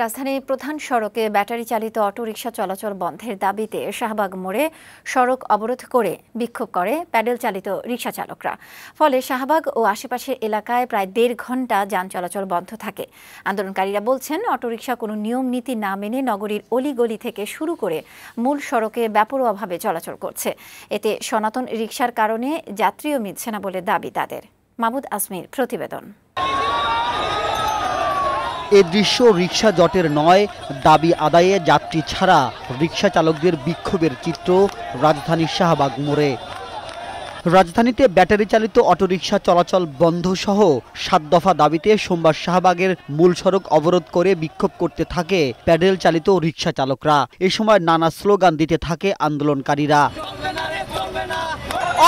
রাজধানীর প্রধান সড়কে ব্যাটারি চালিত অটোরিকশা চলাচল বন্ধের দাবিতে শাহবাগ মোড়ে সড়ক অবরোধ করে বিক্ষোভ করে প্যাডেল চালিত রিকশা চালকরা ফলে শাহবাগ ও আশেপাশের এলাকায় প্রায় দেড় ঘন্টা যান চলাচল বন্ধ থাকে আন্দোলনকারীরা বলছেন অটোরিকশা কোনো নিয়ম নীতি না মেনে নগরীর অলিগলি থেকে শুরু করে মূল সড়কে ব্যাপরোয়াভাবে চলাচল করছে এতে সনাতন রিকশার কারণে যাত্রীও মিলছে না বলে দাবি তাদের মাহমুদ আসমির প্রতিবেদন এ দৃশ্য রিক্সা জটের নয় দাবি আদায়ে যাত্রী ছাড়া রিক্সা চালকদের বিক্ষোভের চিত্র রাজধানীর শাহবাগ মোড়ে রাজধানীতে ব্যাটারি চালিত অটোরিকশা চলাচল বন্ধ সহ সাত দফা দাবিতে সোমবার শাহবাগের মূল সড়ক অবরোধ করে বিক্ষোভ করতে থাকে প্যাডেল চালিত রিক্সা চালকরা এ সময় নানা স্লোগান দিতে থাকে আন্দোলনকারীরা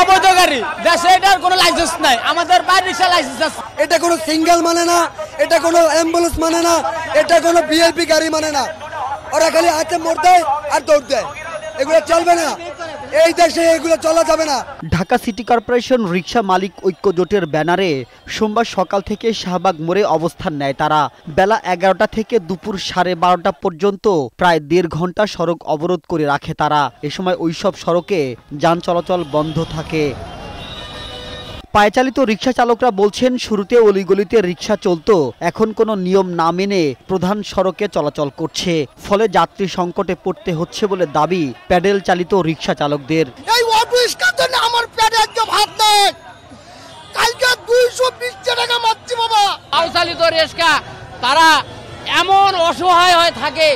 অবৈধ গাড়ি দেশে এটার কোনো লাইসেন্স নাই আমাদের বাইরে রিক্সা লাইসেন্স আছে এটা কোনো সিঙ্গেল মানে না এটা কোনো অ্যাম্বুলেন্স মানে না এটা কোনো বিএলপি গাড়ি মানে না ওরা খালি হাতে মোড় দেয় আর দৌড় দেয় এগুলো চলবে না এই দেশে এগুলো চলা যাবে না ঢাকা সিটি কর্পোরেশন রিক্সা মালিক ঐক্য জোটের ব্যানারে সোমবার সকাল থেকে শাহবাগ মোড়ে অবস্থান নেয় তারা বেলা এগারোটা থেকে দুপুর সাড়ে বারোটা পর্যন্ত প্রায় দেড় ঘন্টা সড়ক অবরোধ করে রাখে তারা এ সময় ওইসব সড়কে যান চলাচল বন্ধ থাকে পায়চালিত রিক্সা চালকরা বলছেন শুরুতে অলিগলিতে রিক্সা চলতো এখন কোনো নিয়ম না মেনে প্রধান সড়কে চলাচল করছে ফলে যাত্রী সংকটে পড়তে হচ্ছে বলে দাবি প্যাডেল চালিত রিক্সা চালকদের জন্য আমার একদম কালকে টাকা রিক্সা তারা এমন অসহায় হয়ে থাকে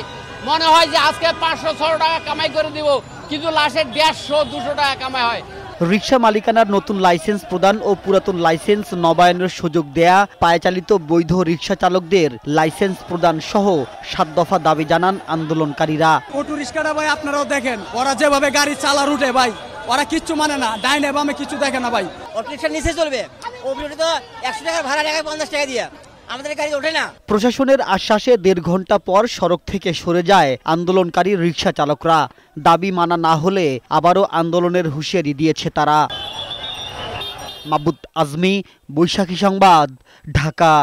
মনে হয় যে আজকে পাঁচশো ছশো টাকা কামাই করে দিব কিন্তু লাশের দেড়শো দুশো টাকা কামাই হয় রিক্সা মালিকানার নতুন লাইসেন্স প্রদান ও পুরাতন লাইসেন্স নবায়নের সুযোগ দেয়া পায়চালিত বৈধ রিক্সা চালকদের লাইসেন্স প্রদান সহ সাত দফা দাবি জানান আন্দোলনকারীরা অটো রিক্সাটা ভাই আপনারাও দেখেন ওরা যেভাবে গাড়ি চালা রুটে ভাই ওরা কিচ্ছু মানে না ডাইনে বামে কিছু দেখে না ভাই অটো রিক্সা নিচে চলবে অটো তো একশো টাকা ভাড়া টাকায় পঞ্চাশ টাকা দিয়ে প্রশাসনের আশ্বাসে দেড় ঘন্টা পর সড়ক থেকে সরে যায় আন্দোলনকারী রিক্সা চালকরা দাবি মানা না হলে আবারও আন্দোলনের হুঁশিয়ারি দিয়েছে তারা মাবুদ আজমি বৈশাখী সংবাদ ঢাকা